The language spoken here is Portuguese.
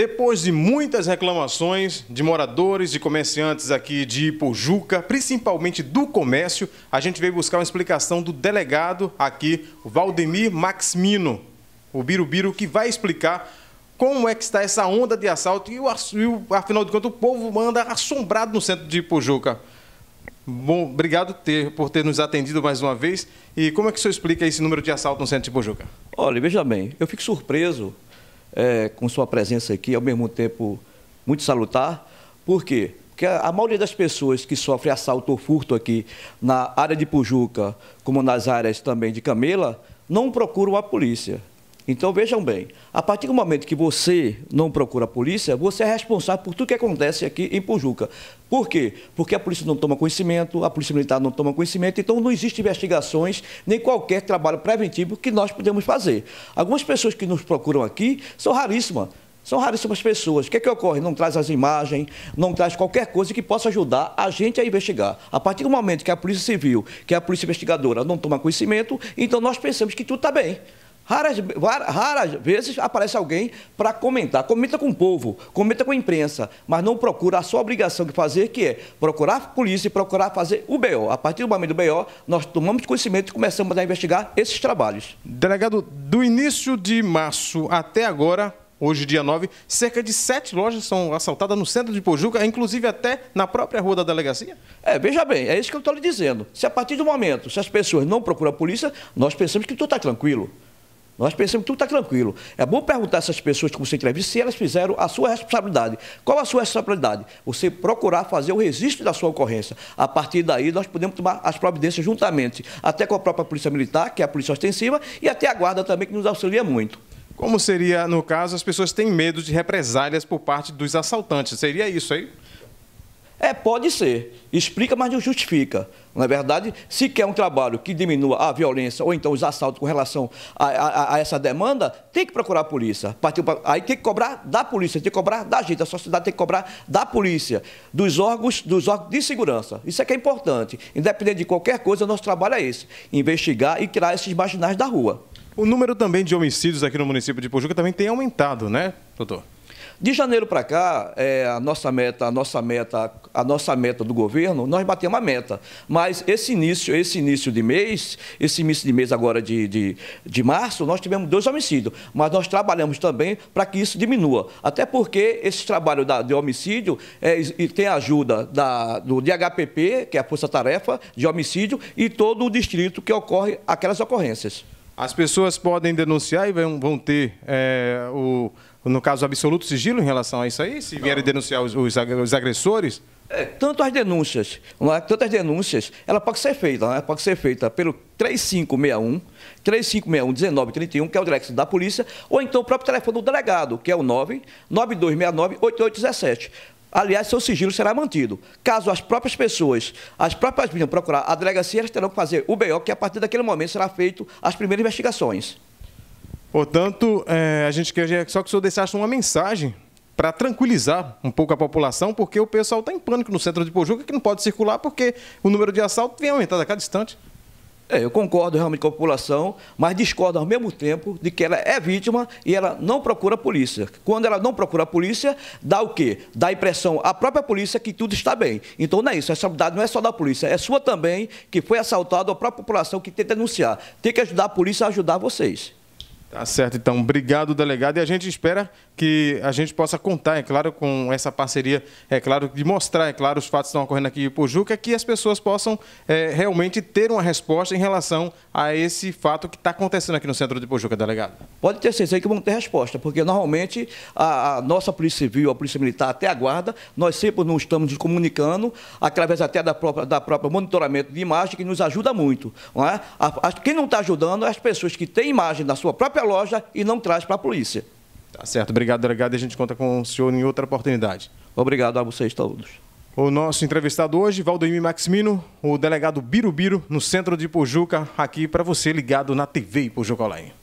Depois de muitas reclamações de moradores, de comerciantes aqui de Ipojuca, principalmente do comércio, a gente veio buscar uma explicação do delegado aqui, Valdemir Maxmino, o Birubiru, que vai explicar como é que está essa onda de assalto e, o, afinal de contas, o povo anda assombrado no centro de Ipojuca. Bom, obrigado ter, por ter nos atendido mais uma vez. E como é que o senhor explica esse número de assalto no centro de Ipojuca? Olha, veja bem, eu fico surpreso é, com sua presença aqui, ao mesmo tempo muito salutar. Por quê? Porque a, a maioria das pessoas que sofrem assalto ou furto aqui na área de Pujuca, como nas áreas também de Camela, não procuram a polícia. Então vejam bem, a partir do momento que você não procura a polícia, você é responsável por tudo que acontece aqui em Pujuca. Por quê? Porque a polícia não toma conhecimento, a polícia militar não toma conhecimento, então não existe investigações nem qualquer trabalho preventivo que nós podemos fazer. Algumas pessoas que nos procuram aqui são raríssimas. São raríssimas pessoas. O que é que ocorre? Não traz as imagens, não traz qualquer coisa que possa ajudar a gente a investigar. A partir do momento que a Polícia Civil, que é a Polícia Investigadora não toma conhecimento, então nós pensamos que tudo está bem. Raras, raras vezes aparece alguém para comentar. Comenta com o povo, comenta com a imprensa, mas não procura a sua obrigação de fazer, que é procurar a polícia e procurar fazer o BO. A partir do momento do BO, nós tomamos conhecimento e começamos a investigar esses trabalhos. Delegado, do início de março até agora, hoje dia 9, cerca de sete lojas são assaltadas no centro de Pojuca, inclusive até na própria rua da delegacia? É, veja bem, é isso que eu estou lhe dizendo. Se a partir do momento, se as pessoas não procuram a polícia, nós pensamos que tudo está tranquilo. Nós pensamos que tudo está tranquilo. É bom perguntar a essas pessoas que você entrevista se elas fizeram a sua responsabilidade. Qual a sua responsabilidade? Você procurar fazer o registro da sua ocorrência. A partir daí, nós podemos tomar as providências juntamente, até com a própria Polícia Militar, que é a Polícia Ostensiva, e até a Guarda também, que nos auxilia muito. Como seria, no caso, as pessoas têm medo de represálias por parte dos assaltantes? Seria isso aí? É, pode ser. Explica, mas não justifica. Na verdade, se quer um trabalho que diminua a violência ou então os assaltos com relação a, a, a essa demanda, tem que procurar a polícia. Partiu pra... Aí tem que cobrar da polícia, tem que cobrar da gente, a sociedade tem que cobrar da polícia, dos órgãos, dos órgãos de segurança. Isso é que é importante. Independente de qualquer coisa, nosso trabalho é esse: investigar e tirar esses marginais da rua. O número também de homicídios aqui no município de Pojuca também tem aumentado, né, doutor? De janeiro para cá, é, a nossa meta, a nossa meta, a nossa meta do governo, nós batemos a meta. Mas esse início, esse início de mês, esse início de mês agora de, de, de março, nós tivemos dois homicídios. Mas nós trabalhamos também para que isso diminua. Até porque esse trabalho da, de homicídio é, e tem a ajuda da, do DHPP, que é a Força Tarefa de Homicídio, e todo o distrito que ocorre aquelas ocorrências. As pessoas podem denunciar e vão, vão ter, é, o, no caso, absoluto sigilo em relação a isso aí, se vierem denunciar os, os, os agressores? É, tanto as denúncias, as denúncias, ela pode ser feita, né? pode ser feita pelo 3561, 3561 1931, que é o direct da polícia, ou então o próprio telefone do delegado, que é o 99269 8817. Aliás, seu sigilo será mantido. Caso as próprias pessoas, as próprias vítimas procurar a delegacia, elas terão que fazer o BO, que a partir daquele momento será feito as primeiras investigações. Portanto, é, a gente queria só que o senhor deixasse uma mensagem para tranquilizar um pouco a população, porque o pessoal está em pânico no centro de Pojuca, que não pode circular porque o número de assaltos vem aumentando a cada instante. É, eu concordo realmente com a população, mas discordo ao mesmo tempo de que ela é vítima e ela não procura a polícia. Quando ela não procura a polícia, dá o quê? Dá a impressão à própria polícia que tudo está bem. Então não é isso, a responsabilidade não é só da polícia, é sua também, que foi assaltada, a própria população que tenta denunciar. Tem que ajudar a polícia a ajudar vocês. Tá certo, então. Obrigado, delegado. E a gente espera que a gente possa contar, é claro, com essa parceria, é claro, de mostrar, é claro, os fatos que estão ocorrendo aqui em Pojuca, que as pessoas possam é, realmente ter uma resposta em relação a esse fato que está acontecendo aqui no centro de Pojuca, delegado. Pode ter certeza que vamos ter resposta, porque normalmente a, a, nossa Polícia Civil, a Polícia Militar, até a Guarda, nós sempre nos estamos nos comunicando, através até da própria, da própria monitoramento de imagem, que nos ajuda muito. Não é? a, a, quem não está ajudando é as pessoas que têm imagem da sua própria própria loja e não traz para a polícia. Tá certo. Obrigado, delegado. A gente conta com o senhor em outra oportunidade. Obrigado a vocês todos. O nosso entrevistado hoje, Valdemir Maximino, o delegado Birubiru, no centro de Pojuca, aqui para você ligado na TV Pojuca Online.